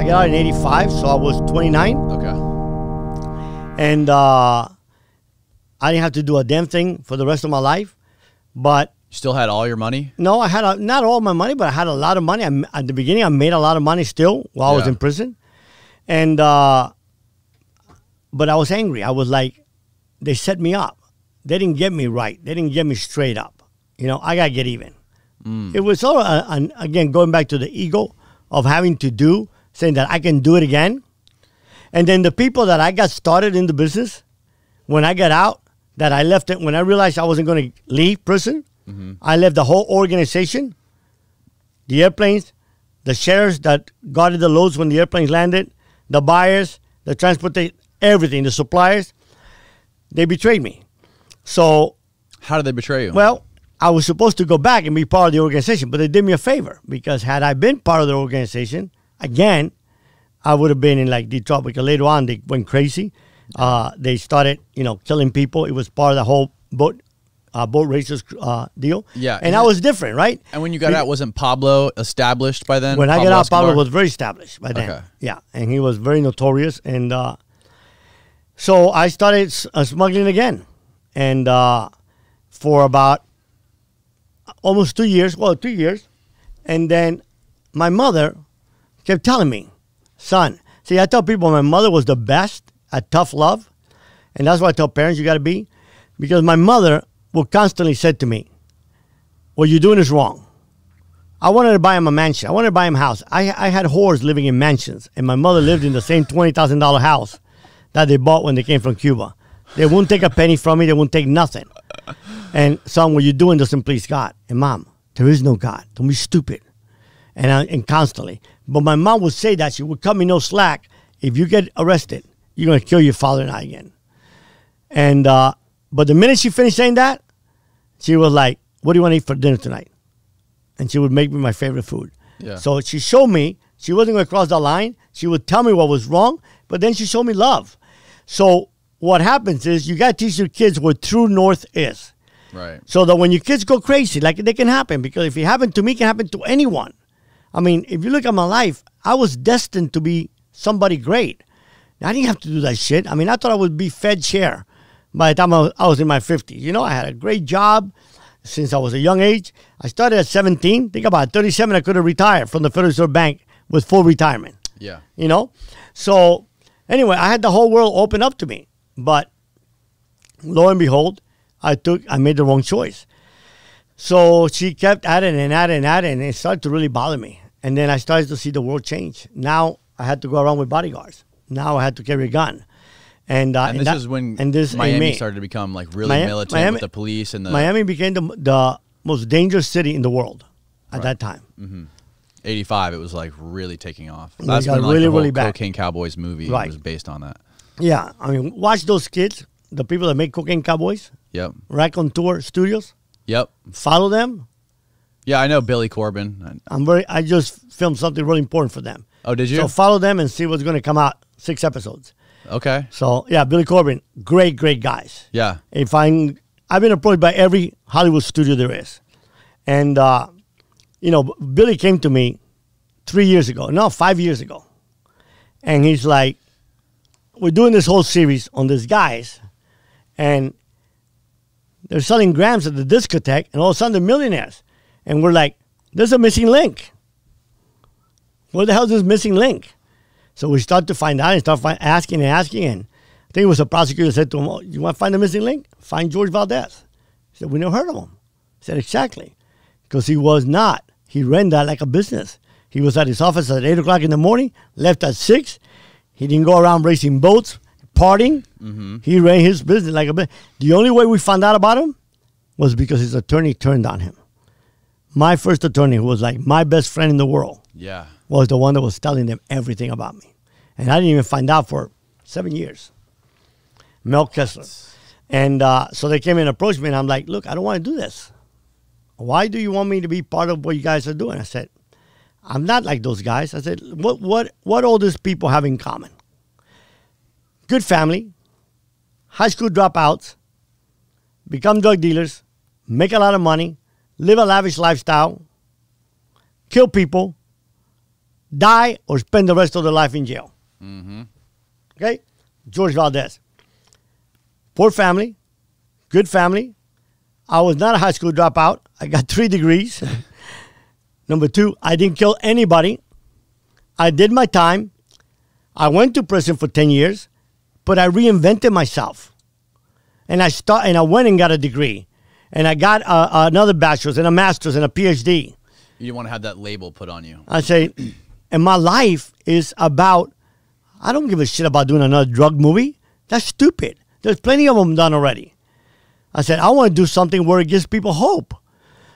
I got out in 85, so I was 29. Okay. And uh, I didn't have to do a damn thing for the rest of my life. But you still had all your money? No, I had a, not all my money, but I had a lot of money. I, at the beginning, I made a lot of money still while yeah. I was in prison. And, uh, but I was angry. I was like, they set me up. They didn't get me right. They didn't get me straight up. You know, I got to get even. Mm. It was all, uh, again, going back to the ego of having to do saying that I can do it again. And then the people that I got started in the business, when I got out, that I left it, when I realized I wasn't going to leave prison, mm-hmm. I left the whole organization, the airplanes, the shares that guarded the loads when the airplanes landed, the buyers, the transport, everything, the suppliers. They betrayed me. So, how did they betray you? Well, I was supposed to go back and be part of the organization, but they did me a favor because had I been part of the organization, again, I would have been in like the because later on they went crazy. Uh, they started, you know, killing people. It was part of the whole boat uh, boat races uh, deal. Yeah, and that was different, right? And when you got we, out, wasn't Pablo established by then? When Pablo I got out, Escobar? Pablo was very established by then. Okay. Yeah, and he was very notorious. And uh, so I started uh, smuggling again, and uh, for about almost two years, well, two years, and then my mother kept telling me, son, see, I tell people my mother was the best at tough love. And that's what I tell parents you got to be. Because my mother would constantly say to me, what you're doing is wrong. I wanted to buy him a mansion. I wanted to buy him a house. I, I had whores living in mansions, and my mother lived in the same $20,000 house that they bought when they came from Cuba. They won't take a penny from me. They won't take nothing. And son, what you're doing doesn't please God. And mom, there is no God. Don't be stupid. And, I, uh, and constantly. But my mom would say that she would cut me no slack. If you get arrested, you're gonna kill your father and I again. And uh, but the minute she finished saying that, she was like, "What do you want to eat for dinner tonight?" And she would make me my favorite food. Yeah. So she showed me she wasn't going to cross the line. She would tell me what was wrong, but then she showed me love. So what happens is you got to teach your kids what true north is. Right. So that when your kids go crazy, like they can happen, because if it happened to me, it can happen to anyone. I mean, if you look at my life, I was destined to be somebody great. I didn't have to do that shit. I mean, I thought I would be Fed chair by the time I was in my 50s. You know, I had a great job since I was a young age. I started at 17. Think about it, 37, I could have retired from the Federal Reserve Bank with full retirement. Yeah. You know? So, anyway, I had the whole world open up to me. But lo and behold, I took, I made the wrong choice. So she kept adding and adding and adding, and it started to really bother me. And then I started to see the world change. Now I had to go around with bodyguards. Now I had to carry a gun. And, uh, and, and this that, is when and this Miami started to become like really Miami, militant Miami, with the police and the Miami became the, the most dangerous city in the world at right. that time. Mm-hmm. 85 it was like really taking off that's when like really the whole really bad. cocaine cowboys movie right. was based on that yeah i mean watch those kids the people that make cocaine cowboys yep rack on tour studios Yep. Follow them. Yeah, I know Billy Corbin. I'm very. I just filmed something really important for them. Oh, did you? So follow them and see what's going to come out. Six episodes. Okay. So yeah, Billy Corbin, great, great guys. Yeah. If I, I've been approached by every Hollywood studio there is, and uh, you know, Billy came to me three years ago, no, five years ago, and he's like, "We're doing this whole series on these guys, and they're selling grams at the discotheque, and all of a sudden they're millionaires. And we're like, there's a missing link. What the hell is this missing link? So we start to find out and start find, asking and asking. And I think it was a prosecutor said to him, oh, You want to find the missing link? Find George Valdez. He said, We never heard of him. He said, Exactly. Because he was not. He ran that like a business. He was at his office at 8 o'clock in the morning, left at 6. He didn't go around racing boats partying. Mm-hmm. He ran his business like a bit. The only way we found out about him was because his attorney turned on him. My first attorney, who was like my best friend in the world, yeah, was the one that was telling them everything about me, and I didn't even find out for seven years. Mel Kessler, and uh, so they came and approached me, and I'm like, "Look, I don't want to do this. Why do you want me to be part of what you guys are doing?" I said, "I'm not like those guys." I said, "What, what, what all these people have in common?" good family, high school dropouts, become drug dealers, make a lot of money, live a lavish lifestyle, kill people, die, or spend the rest of their life in jail. Mm-hmm. Okay? George Valdez. Poor family, good family. I was not a high school dropout. I got three degrees. Number two, I didn't kill anybody. I did my time. I went to prison for 10 years but I reinvented myself, and I start and I went and got a degree, and I got a, uh, uh, another bachelor's and a master's and a PhD. You want to have that label put on you. I say, and my life is about. I don't give a shit about doing another drug movie. That's stupid. There's plenty of them done already. I said, I want to do something where it gives people hope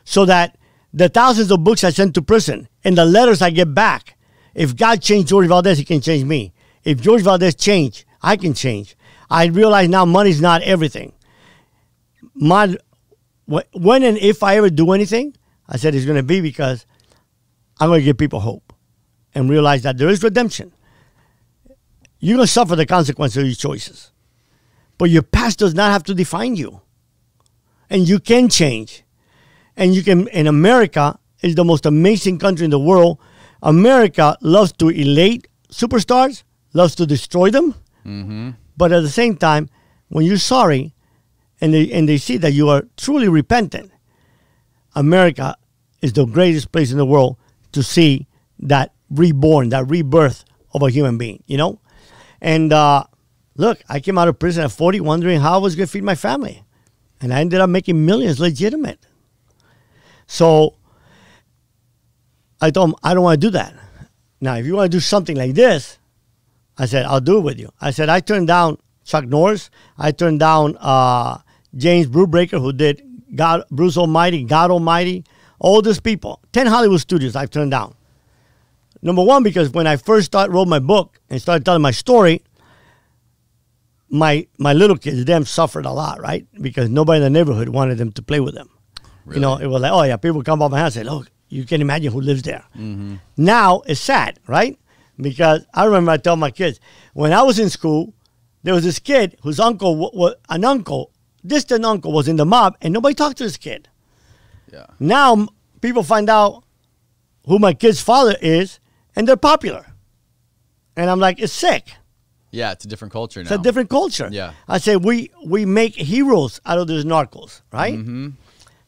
so that the thousands of books I sent to prison and the letters I get back, if God changed George Valdez, he can change me. If George Valdez changed, I can change. I realize now money's not everything. My when and if I ever do anything, I said it's going to be because I'm going to give people hope and realize that there is redemption. You're going to suffer the consequences of your choices, but your past does not have to define you, and you can change, and you can. In America is the most amazing country in the world. America loves to elate superstars, loves to destroy them Mm-hmm. But at the same time, when you're sorry, and they and they see that you are truly repentant, America is the greatest place in the world to see that reborn, that rebirth of a human being. You know, and uh, look, I came out of prison at 40, wondering how I was going to feed my family, and I ended up making millions, legitimate. So I told him I don't want to do that. Now, if you want to do something like this, I said, I'll do it with you. I said, I turned down Chuck Norris. I turned down uh, James Brubaker, who did God, Bruce Almighty, God Almighty, all these people. 10 Hollywood studios I've turned down. Number one, because when I first start, wrote my book and started telling my story, my my little kids, them suffered a lot, right? Because nobody in the neighborhood wanted them to play with them. Really? You know, it was like, oh yeah, people come by my house and say, look, you can imagine who lives there. Mm-hmm. Now it's sad, right? because I remember I told my kids when I was in school, there was this kid whose uncle, was, an uncle, distant uncle, was in the mob, and nobody talked to this kid. Yeah. Now people find out who my kid's father is, and they're popular, and I'm like, it's sick. Yeah, it's a different culture now. It's a different culture. Yeah. I say we we make heroes out of these narcos, right? Mm-hmm.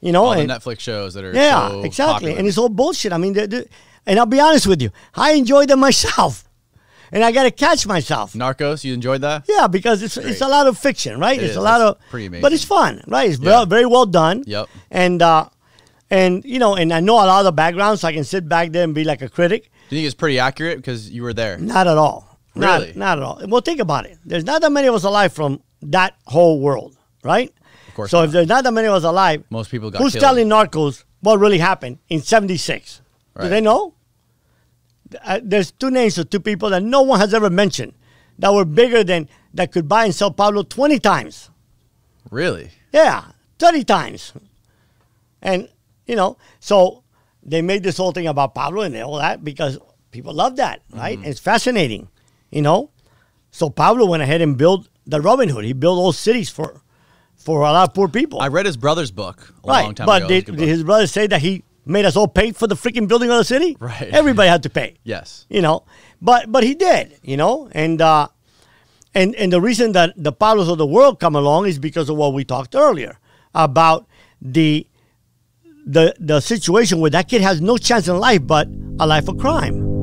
You know, all and, the Netflix shows that are yeah, so exactly, popular. and it's all bullshit. I mean, they're, they're, and I'll be honest with you, I enjoyed them myself. And I got to catch myself. Narcos, you enjoyed that? Yeah, because it's Great. it's a lot of fiction, right? It it's is. a lot of pretty amazing. but it's fun, right? It's yeah. very well done. Yep. And uh, and you know, and I know a lot of the background, so I can sit back there and be like a critic. Do you think it's pretty accurate because you were there? Not at all. Really? Not, not at all. Well, think about it. There's not that many of us alive from that whole world, right? Of course. So not. if there's not that many of us alive, most people got. Who's killed. telling Narcos what really happened in '76? Right. Do they know? uh, there's two names of two people that no one has ever mentioned that were bigger than that could buy and sell Pablo 20 times. Really? Yeah, 30 times. And, you know, so they made this whole thing about Pablo and all that because people love that, right? Mm-hmm. It's fascinating, you know? So Pablo went ahead and built the Robin Hood. He built all cities for for a lot of poor people. I read his brother's book a right, long time but ago. But his brother said that he made us all pay for the freaking building of the city. Right. Everybody had to pay. Yes. You know, but but he did. You know, and uh, and and the reason that the powers of the world come along is because of what we talked earlier about the the the situation where that kid has no chance in life but a life of crime.